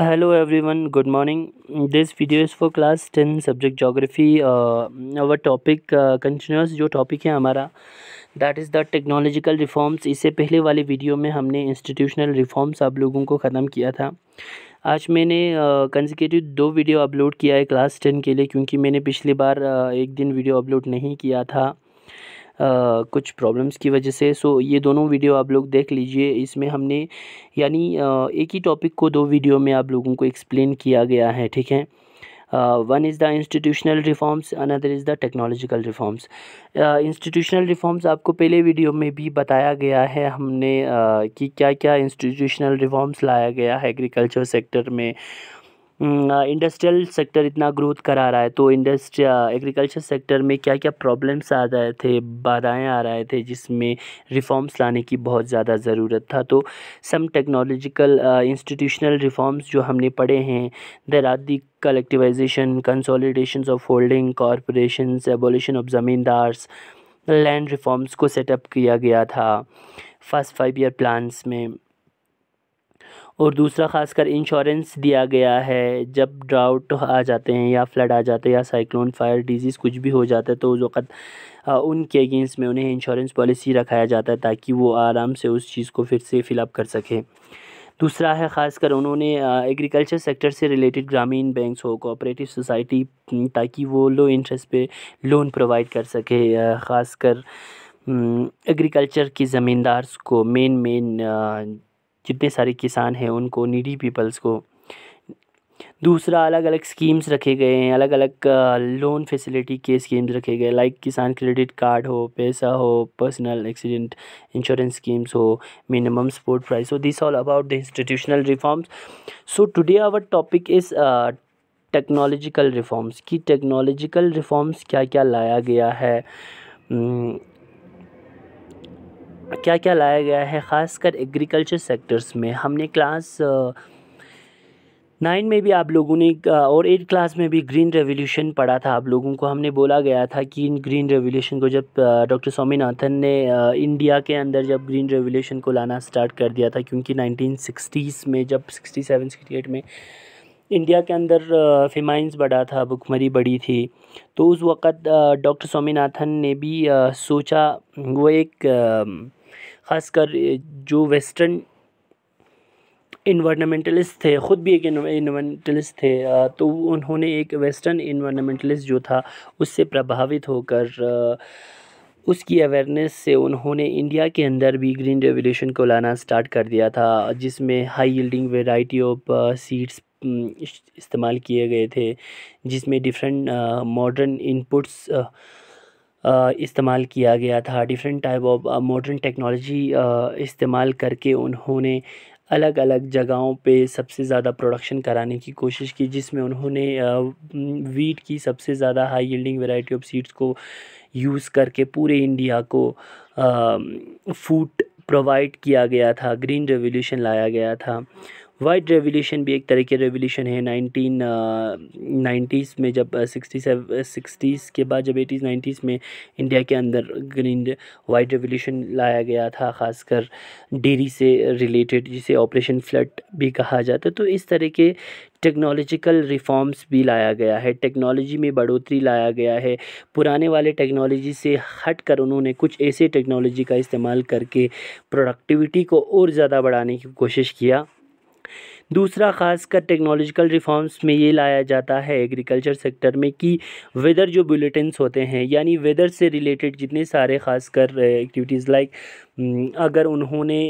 hello everyone good morning this video is for class ten subject geography our topic continues जो topic है हमारा that is the technological reforms इससे पहले वाले video में हमने इंस्टीट्यूशनल रिफॉर्म्स आप लोगों को ख़त्म किया था आज मैंने कंजिकेटिव uh, दो वीडियो अपलोड किया है क्लास टेन के लिए क्योंकि मैंने पिछली बार uh, एक दिन वीडियो अपलोड नहीं किया था कुछ प्रॉब्लम्स की वजह से सो ये दोनों वीडियो आप लोग देख लीजिए इसमें हमने यानी एक ही टॉपिक को दो वीडियो में आप लोगों को एक्सप्लेन किया गया है ठीक है one is the institutional reforms another is the technological reforms institutional reforms आपको पहले वीडियो में भी बताया गया है हमने uh, कि क्या क्या इंस्टीट्यूशनल रिफॉर्म्स लाया गया है एग्रीकल्चर सेक्टर में इंडस्ट्रियल हम्म, सेक्टर इतना ग्रोथ करा रहा है तो इंडस्ट्री एग्रीकल्चर सेक्टर में क्या क्या प्रॉब्लम्स आ रहे थे बाधाएं आ रहे थे जिसमें रिफॉर्म्स लाने की बहुत ज़्यादा ज़रूरत था तो सम टेक्नोलॉजिकल इंस्टीट्यूशनल रिफॉर्म्स जो हमने पढ़े हैं there are the collectivisation consolidation of holding corporation abolition of zamindars land reforms को सेटअप किया गया था फर्स्ट फाइव ईयर प्लान्स में और दूसरा खासकर इंश्योरेंस दिया गया है जब ड्राउट आ जाते हैं या फ्लड आ जाते हैं या साइक्लोन फायर डिजीज़ कुछ भी हो जाता है तो उस वक़्त उनके अगेंस्ट में उन्हें इंश्योरेंस पॉलिसी रखाया जाता है ताकि वो आराम से उस चीज़ को फिर से फ़िलअप कर सकें दूसरा है ख़ासकर उन्होंने एग्रीकल्चर सेक्टर से रिलेटेड ग्रामीण बैंक्स हो कोऑपरेटिव सोसाइटी ताकि वो लो इंटरेस्ट पे लोन प्रोवाइड कर सके ख़ासकर एग्रीकल्चर की ज़मींदार्स को मेन मेन जितने सारे किसान हैं उनको नीडी पीपल्स को दूसरा अलग अलग स्कीम्स रखे गए हैं अलग अलग लोन फैसिलिटी के स्कीम्स रखे गए लाइक किसान क्रेडिट कार्ड हो पैसा हो पर्सनल एक्सीडेंट इंश्योरेंस स्कीम्स हो मिनिमम सपोर्ट प्राइस हो this all about the institutional reforms so today our topic is technological reforms की टेक्नोलॉजिकल रिफॉर्म्स क्या क्या लाया गया है क्या क्या लाया गया है ख़ासकर एग्रीकल्चर सेक्टर्स में हमने क्लास नाइन में भी आप लोगों ने और एट क्लास में भी ग्रीन रेवोल्यूशन पढ़ा था आप लोगों को हमने बोला गया था कि इन ग्रीन रेवोल्यूशन को जब डॉक्टर स्वामीनाथन ने इंडिया के अंदर जब ग्रीन रेवोल्यूशन को लाना स्टार्ट कर दिया था क्योंकि 1960s में जब सिक्सटी सेवन सिक्सटी एट में इंडिया के अंदर फेमाइंस बढ़ा था भुखमरी बढ़ी थी तो उस वक़्त डॉक्टर स्वामीनाथन ने भी सोचा वो एक ख़ासकर जो वेस्टर्न इन्वामेंटलिस्ट थे ख़ुद भी एक इन्वामेंटलिस्ट थे तो उन्होंने एक वेस्टर्न इन्वामेंटलिस्ट जो था उससे प्रभावित होकर उसकी अवेयरनेस से उन्होंने इंडिया के अंदर भी ग्रीन रेवोल्यूशन को लाना स्टार्ट कर दिया था जिसमें high yielding variety of seeds इस्तेमाल किए गए थे जिसमें डिफरेंट मॉडर्न इनपुट्स इस्तेमाल किया गया था different type of modern technology इस्तेमाल करके उन्होंने अलग अलग जगहों पे सबसे ज़्यादा प्रोडक्शन कराने की कोशिश की जिसमें उन्होंने वीट की सबसे ज़्यादा high yielding variety of seeds को यूज़ करके पूरे इंडिया को फूड प्रोवाइड किया गया था ग्रीन रेवोल्यूशन लाया गया था वाइट रेवोल्यूशन भी एक तरह के रेवोल्यूशन है नाइनटीन नाइन्टीज़ में जब सिक्सटी सेवन सिक्सटीज़ के बाद जब एटीज़ नाइन्टीज़ में इंडिया के अंदर ग्रीन वाइट रेवोल्यूशन लाया गया था ख़ासकर डेरी से रिलेटेड जिसे ऑपरेशन फ्लड भी कहा जाता है तो इस तरह के टेक्नोलॉजिकल रिफॉर्म्स भी लाया गया है टेक्नोलॉजी में बढ़ोतरी लाया गया है पुराने वाले टेक्नोलॉजी से हट कर उन्होंने कुछ ऐसे टेक्नोलॉजी का इस्तेमाल करके प्रोडक्टिविटी को और ज़्यादा बढ़ाने की कोशिश किया दूसरा खासकर टेक्नोलॉजिकल रिफॉर्म्स में ये लाया जाता है एग्रीकल्चर सेक्टर में कि वेदर जो बुलेटिनस होते हैं यानी वेदर से रिलेटेड जितने सारे खासकर एक्टिविटीज़ लाइक अगर उन्होंने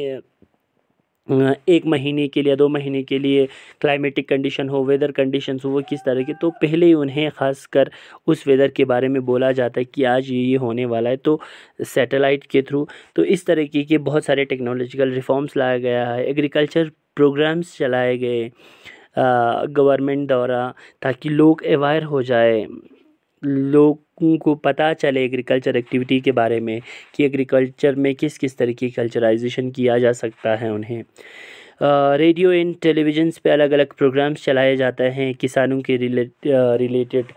एक महीने के लिए दो महीने के लिए क्लाइमेटिक कंडीशन हो वेदर कंडीशन हो वो किस तरह के तो पहले ही उन्हें ख़ास कर उस वेदर के बारे में बोला जाता है कि आज ये होने वाला है तो सैटेलाइट के थ्रू तो इस तरीके के बहुत सारे टेक्नोलॉजिकल रिफॉर्म्स लाया गया है एग्रीकल्चर प्रोग्राम्स चलाए गए गवर्नमेंट द्वारा ताकि लोग अवेयर हो जाए लोगों को पता चले एग्रीकल्चर एक्टिविटी के बारे में कि एग्रीकल्चर में किस किस तरह की कल्चराइजेशन किया जा सकता है उन्हें रेडियो एंड टेलीविजन्स पे अलग अलग प्रोग्राम्स चलाए जाते हैं किसानों के रिलेट रिलेटेड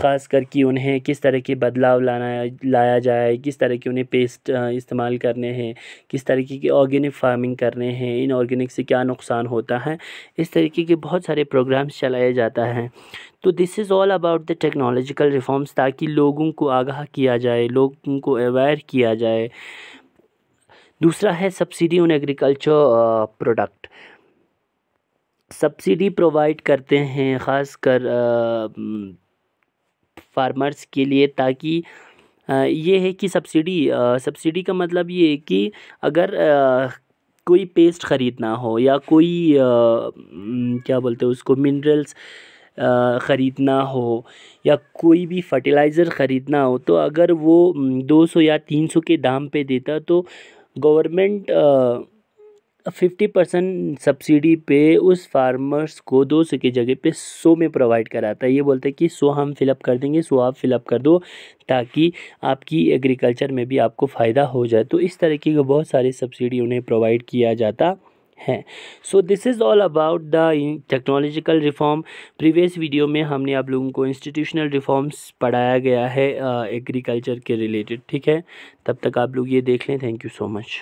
ख़ास करके उन्हें किस तरह के बदलाव लाना लाया जाए किस तरह के उन्हें पेस्ट इस्तेमाल करने हैं किस तरीके की ऑर्गेनिक फार्मिंग करने हैं इन ऑर्गेनिक से क्या नुकसान होता है इस तरीके के बहुत सारे प्रोग्राम्स चलाए जाता है तो this is all about the technological reforms ताकि लोगों को आगाह किया जाए लोगों को अवेयर किया जाए दूसरा है subsidy on agriculture product subsidy provide करते हैं ख़ासकर फार्मर्स uh, mm, के लिए ताकि uh, ये है कि सब्सिडी सब्सिडी uh, का मतलब ये है कि अगर कोई पेस्ट ख़रीदना हो या कोई mm, क्या बोलते हैं उसको मिनरल्स ख़रीदना हो या कोई भी फर्टिलाइज़र ख़रीदना हो तो अगर वो 200 mm, या 300 के दाम पे देता तो गवर्नमेंट फिफ्टी परसेंट सब्सिडी पे उस फार्मर्स को दो सौ की जगह पे सौ में प्रोवाइड कराता है ये बोलते हैं कि सौ हम फिलअप कर देंगे सौ आप फिलअप कर दो ताकि आपकी एग्रीकल्चर में भी आपको फ़ायदा हो जाए तो इस तरीके की बहुत सारी सब्सिडी उन्हें प्रोवाइड किया जाता हैं so this is all about the technological reform previous video में हमने आप लोगों को इंस्टीट्यूशनल रिफॉर्म्स पढ़ाया गया है एग्रीकल्चर के रिलेटेड ठीक है तब तक आप लोग ये देख लें थैंक यू सो मच